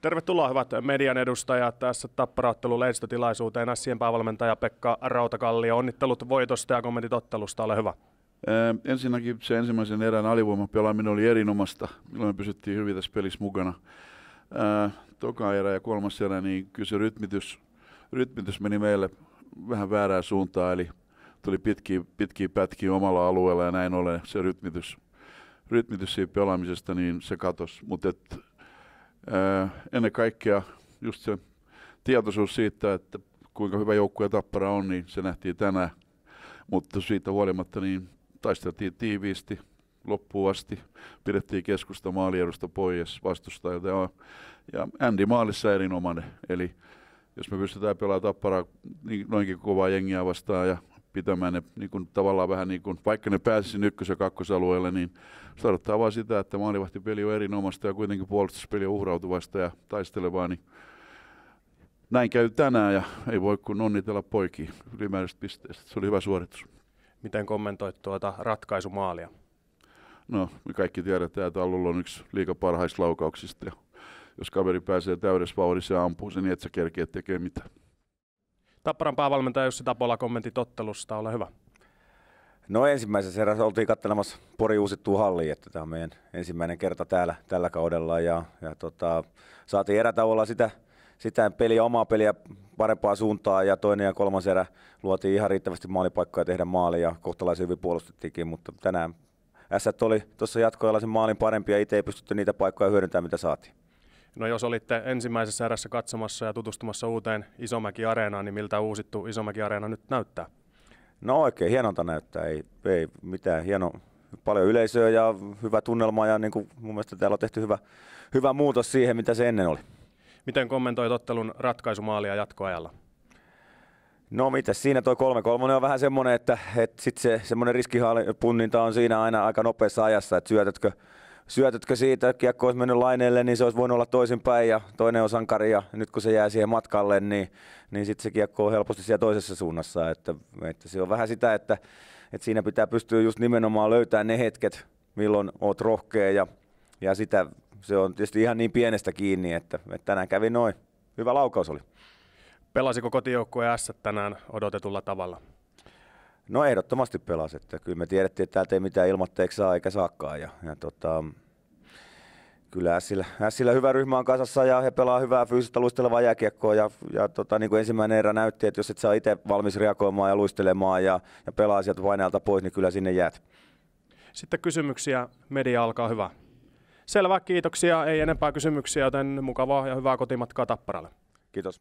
Tervetuloa hyvät median edustajat tässä tapparaattelu lehdistötilaisuuteen. Sien päävalmentaja Pekka Rautakallio, onnittelut voitosta ja kommentit ottelusta, ole hyvä. Ee, ensinnäkin se ensimmäisen erän alivoimapelaaminen oli erinomasta, milloin me pysyttiin hyvin tässä pelissä mukana. Ee, toka erä ja kolmas erä, niin kyllä se rytmitys, rytmitys meni meille vähän väärään suuntaan, eli tuli pitkiä, pitkiä pätkiä omalla alueella ja näin ollen se rytmitys, rytmitys siitä pelaamisesta, niin se katosi. Mutta Eh, ennen kaikkea just se tietoisuus siitä, että kuinka hyvä joukkue Tappara on, niin se nähtiin tänään. Mutta siitä huolimatta niin taisteltiin tiiviisti loppuun asti. Pidettiin keskusta maaliedusta pois vastustajilta. Ja Andy maalissa erinomainen. Eli jos me pystytään pelaamaan tapparaa niin noinkin kovaa jengiä vastaan ja pitämään ne niin kuin, tavallaan vähän niin kuin, vaikka ne pääsisi ykkös- ja kakkosalueelle, niin se tarkoittaa vaan sitä, että maalivahtipeli on erinomaista ja kuitenkin puolustuspeli on uhrautuvasta ja taistelevaa, niin näin käy tänään ja ei voi kuin onnitella poikia ylimääräisestä pisteestä. Se oli hyvä suoritus. Miten kommentoit tuota ratkaisumaalia? No, me kaikki tiedetään, että Alulla on yksi liika parhaista laukauksista ja jos kaveri pääsee täydessä vauhdissa ja ampuu sen, niin et sä kerkeä tekemään mitään. Tapparan päävalmentaja Jussi Tapola kommentti tottelusta, ole hyvä. No ensimmäisessä erässä oltiin katselemassa Pori uusittua halliin, että tämä on meidän ensimmäinen kerta täällä tällä kaudella ja, ja tota, saatiin erätauolla sitä, sitä peliä, omaa peliä parempaa suuntaa ja toinen ja kolmas erä luotiin ihan riittävästi maalipaikkoja tehdä maali ja kohtalaisen hyvin puolustettiinkin, mutta tänään S oli tuossa jatkoajalla sen maalin parempi ja itse ei pystytty niitä paikkoja hyödyntämään, mitä saatiin. No jos olitte ensimmäisessä erässä katsomassa ja tutustumassa uuteen Isomäki-areenaan, niin miltä uusittu Isomäki-areena nyt näyttää? No oikein hienolta näyttää, ei, ei mitään hieno, paljon yleisöä ja hyvä tunnelma ja niin kuin mun mielestä täällä on tehty hyvä, hyvä muutos siihen, mitä se ennen oli. Miten kommentoit ottelun ratkaisumaalia jatkoajalla? No mitä siinä toi 3 3 on vähän semmoinen, että, että sitten se semmoinen riskipunninta on siinä aina aika nopeassa ajassa, että syötätkö syötötkö siitä, kiekko olisi mennyt laineelle, niin se olisi voinut olla toisinpäin ja toinen on sankari ja nyt kun se jää siihen matkalle, niin, niin sitten se kiekko on helposti siellä toisessa suunnassa. Että, että se on vähän sitä, että, että siinä pitää pystyä just nimenomaan löytämään ne hetket, milloin oot rohkea ja, ja sitä se on tietysti ihan niin pienestä kiinni, että, että tänään kävi noin. Hyvä laukaus oli. Pelasiko kotijoukkue S tänään odotetulla tavalla? No ehdottomasti pelasi, että kyllä me tiedettiin, että täältä ei mitään ilmatteeksi saa eikä saakaan. Ja, ja tota, kyllä Sillä, sillä hyvä ryhmä on kasassa ja he pelaa hyvää fyysistä luistelevaa jääkiekkoa. Ja, ja tota, niin kuin ensimmäinen erä näytti, että jos et saa itse valmis reagoimaan ja luistelemaan ja, ja pelaa sieltä paineelta pois, niin kyllä sinne jäät. Sitten kysymyksiä. Media alkaa hyvä. Selvä, kiitoksia. Ei enempää kysymyksiä, joten mukavaa ja hyvää kotimatkaa Tapparalle. Kiitos.